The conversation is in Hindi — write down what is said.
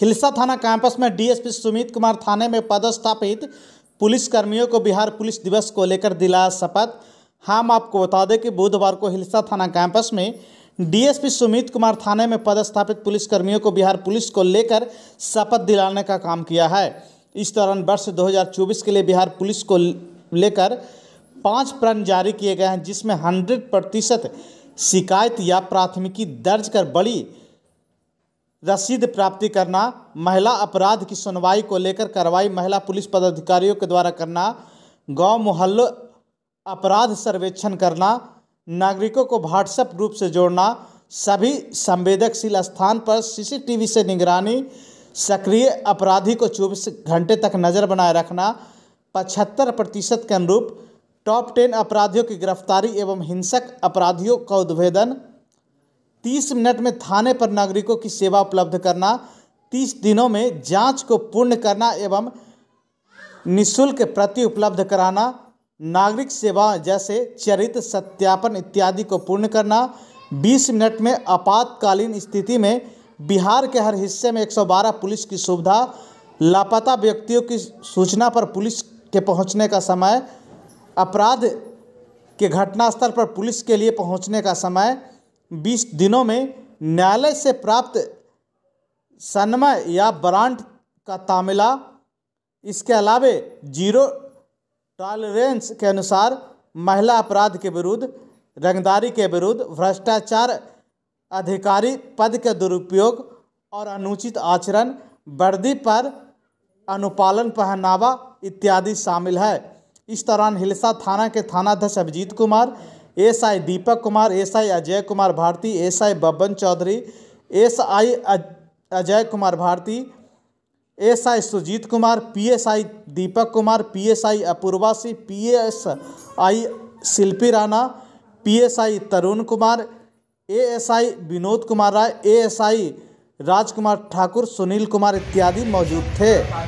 हिलसा थाना कैंपस में डीएसपी सुमित कुमार थाने में पदस्थापित पुलिसकर्मियों को बिहार पुलिस दिवस को लेकर दिलाया शपथ हाँ, हम आपको बता दें कि बुधवार को हिलसा थाना कैंपस में डीएसपी सुमित कुमार थाने में पदस्थापित पुलिसकर्मियों को बिहार पुलिस को लेकर शपथ दिलाने का काम किया है इस दौरान वर्ष दो के लिए बिहार पुलिस को लेकर पाँच प्रण जारी किए गए हैं जिसमें हंड्रेड प्रतिशत शिकायत या प्राथमिकी दर्ज कर बड़ी रसीद प्राप्ति करना महिला अपराध की सुनवाई को लेकर कार्रवाई महिला पुलिस पदाधिकारियों के द्वारा करना गांव मोहल्लों अपराध सर्वेक्षण करना नागरिकों को व्हाट्सएप ग्रुप से जोड़ना सभी संवेदनशील स्थान पर सीसीटीवी से निगरानी सक्रिय अपराधी को चौबीस घंटे तक नज़र बनाए रखना पचहत्तर प्रतिशत के अनुरूप टॉप टेन अपराधियों की गिरफ्तारी एवं हिंसक अपराधियों का उद्भेदन तीस मिनट में थाने पर नागरिकों की सेवा उपलब्ध करना तीस दिनों में जांच को पूर्ण करना एवं निशुल्क प्रति उपलब्ध कराना नागरिक सेवा जैसे चरित्र सत्यापन इत्यादि को पूर्ण करना 20 मिनट में आपातकालीन स्थिति में बिहार के हर हिस्से में 112 पुलिस की सुविधा लापता व्यक्तियों की सूचना पर पुलिस के पहुंचने का समय अपराध के घटनास्थल पर पुलिस के लिए पहुंचने का समय बीस दिनों में न्यायालय से प्राप्त सन्मा या ब्रांड का तामिला इसके अलावे जीरो टॉलरेंस के अनुसार महिला अपराध के विरुद्ध रंगदारी के विरुद्ध भ्रष्टाचार अधिकारी पद के दुरुपयोग और अनुचित आचरण वर्दी पर अनुपालन पहनावा इत्यादि शामिल है इस दौरान हिलसा थाना के थानाध्यक्ष Abhijit Kumar S I Deepak Kumar S I Ajay Kumar Bharti S I Babban Chaudhary S I Ajay Kumar Bharti S I Sujit Kumar P S I Deepak Kumar P S I Apurva Singh P S I Shilpi Rana P S I Tarun Kumar A S I Vinod Kumar Rai A S I Rajkumar Thakur Sunil Kumar इत्यादि मौजूद थे